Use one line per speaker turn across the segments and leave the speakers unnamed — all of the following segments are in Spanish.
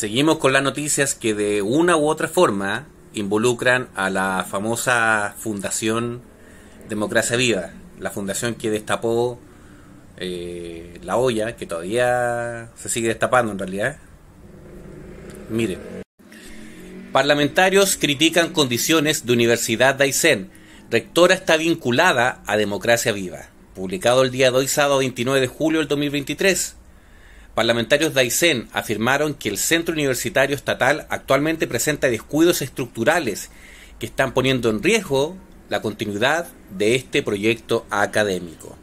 Seguimos con las noticias que de una u otra forma involucran a la famosa Fundación Democracia Viva, la fundación que destapó eh, la olla, que todavía se sigue destapando en realidad. Mire, parlamentarios critican condiciones de Universidad de Aysén. Rectora está vinculada a Democracia Viva. Publicado el día de hoy, sábado 29 de julio del 2023 Parlamentarios de Aysén afirmaron que el centro universitario estatal actualmente presenta descuidos estructurales que están poniendo en riesgo la continuidad de este proyecto académico.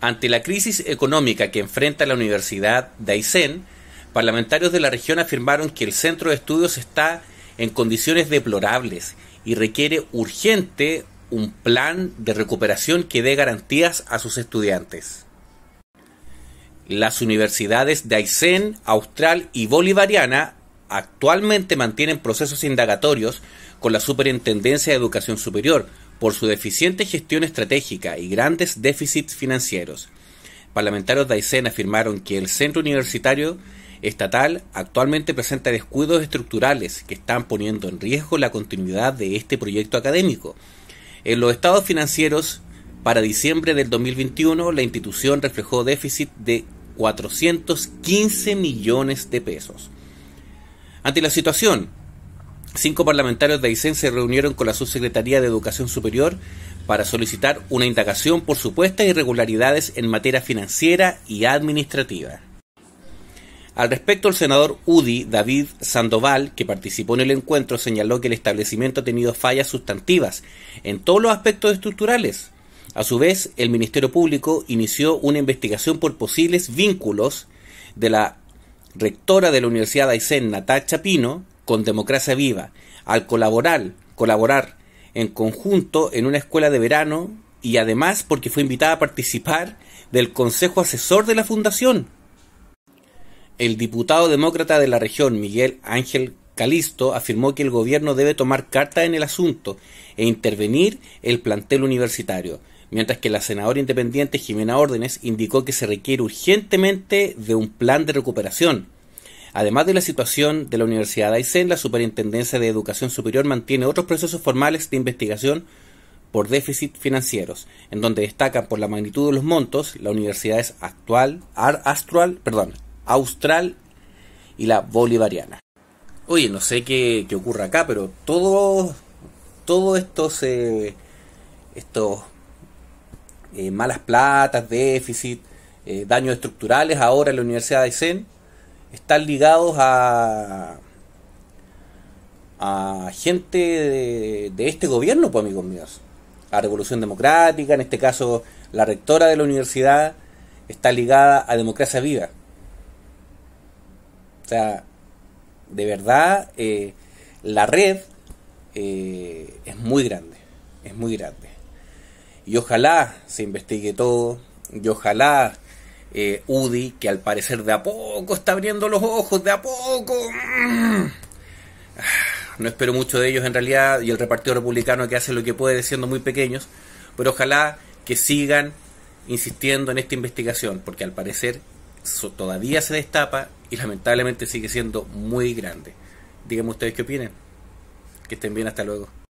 Ante la crisis económica que enfrenta la Universidad de Aysén, parlamentarios de la región afirmaron que el centro de estudios está en condiciones deplorables y requiere urgente un plan de recuperación que dé garantías a sus estudiantes. Las universidades de Aysén, Austral y Bolivariana actualmente mantienen procesos indagatorios con la Superintendencia de Educación Superior por su deficiente gestión estratégica y grandes déficits financieros. Parlamentarios de Aysén afirmaron que el centro universitario estatal actualmente presenta descuidos estructurales que están poniendo en riesgo la continuidad de este proyecto académico. En los estados financieros para diciembre del 2021, la institución reflejó déficit de 415 millones de pesos. Ante la situación, cinco parlamentarios de Aysén se reunieron con la Subsecretaría de Educación Superior para solicitar una indagación por supuestas irregularidades en materia financiera y administrativa. Al respecto, el senador UDI, David Sandoval, que participó en el encuentro, señaló que el establecimiento ha tenido fallas sustantivas en todos los aspectos estructurales, a su vez, el Ministerio Público inició una investigación por posibles vínculos de la rectora de la Universidad de Aysén, Natacha Pino, con Democracia Viva, al colaborar, colaborar en conjunto en una escuela de verano y además porque fue invitada a participar del Consejo Asesor de la Fundación. El diputado demócrata de la región, Miguel Ángel Calisto, afirmó que el gobierno debe tomar carta en el asunto e intervenir el plantel universitario mientras que la senadora independiente Jimena Órdenes indicó que se requiere urgentemente de un plan de recuperación. Además de la situación de la Universidad de Aysén, la Superintendencia de Educación Superior mantiene otros procesos formales de investigación por déficit financieros, en donde destacan por la magnitud de los montos la Universidad actual, astral, perdón, austral y la bolivariana. Oye, no sé qué, ocurre acá, pero todos todo esto se... estos eh, malas platas, déficit, eh, daños estructurales ahora en la Universidad de Aysén, están ligados a, a gente de, este gobierno, pues amigos míos, a Revolución Democrática, en este caso la rectora de la universidad está ligada a Democracia Viva. O sea, de verdad, eh, la red es muy grande, es muy grande y ojalá se investigue todo, y ojalá eh, UDI, que al parecer de a poco está abriendo los ojos, de a poco... Ah, no espero mucho de ellos en realidad, y el repartido republicano que hace lo que puede siendo muy pequeños, pero ojalá que sigan insistiendo en esta investigación, porque al parecer todavía se destapa y lamentablemente sigue siendo muy grande. Díganme ustedes qué opinan. Que estén bien, hasta luego.